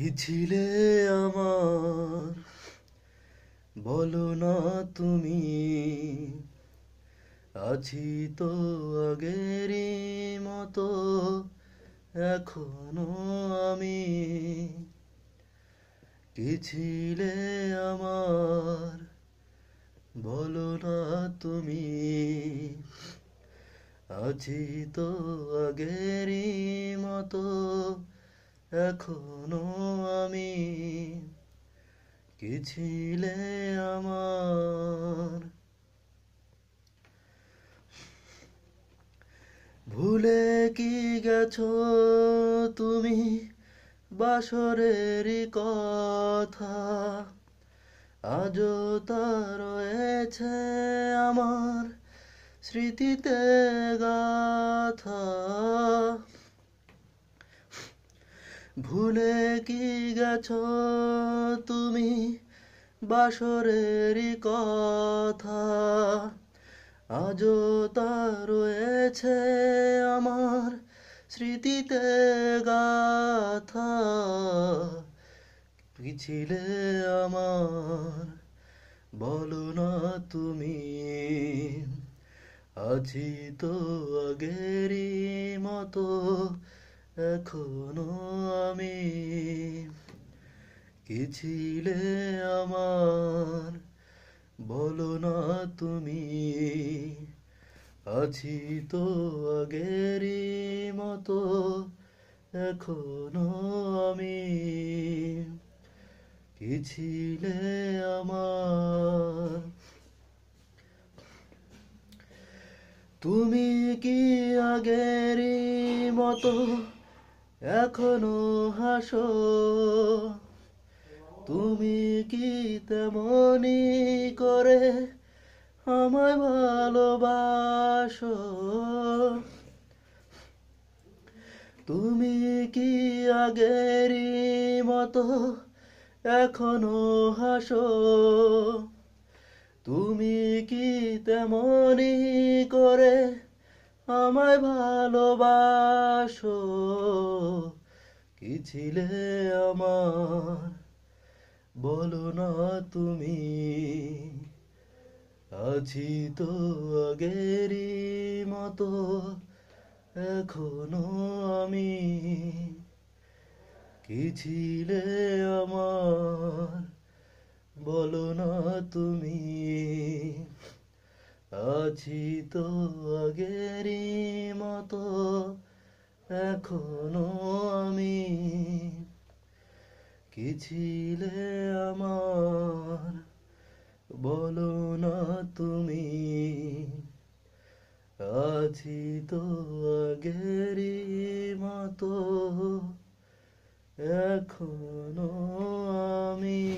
কি ছিলে আমার বলো না তুমি আছি তো আগের মতো এখনো আমি কি ছিলে আমার বলো না তুমি আছি তো আগের মতো এখনো আমি কি ছিলে আমার ভুলে কি গেছো তুমি বাসরেরই কথা আজও তা রয়েছে আমার স্মৃতিতে গাথা ভুলে কি গেছ তুমি বাসরের কথা আজও তা রয়েছে আমার স্মৃতিতে গাথা পিছিলে আমার বলো না তুমি আছি তো আগেরই মতো এখনো আমি কে ছিলে আমার বলো না তুমি আছি তো আগেরই মতো এখনো আমি কে ছিলে আমার তুমি কি আগেরই মতো এখনো হাসো তুমি কি তেমনি করে আমায় ভালোবাসো তুমি কি আগের মতো এখনো হাসো তুমি কি তেমনি করে আমায় ভালোবাসো কি ছিলে আমার বলো না তুমি আছি তো আগেরই মতো এখনো আমি কি ছিলে আমার বলো না তুমি আছি তো আগেরই মতো এখনো আমি কি ছিলে আমার বলো না তুমি আছি তো আগেরই মতো এখনো আমি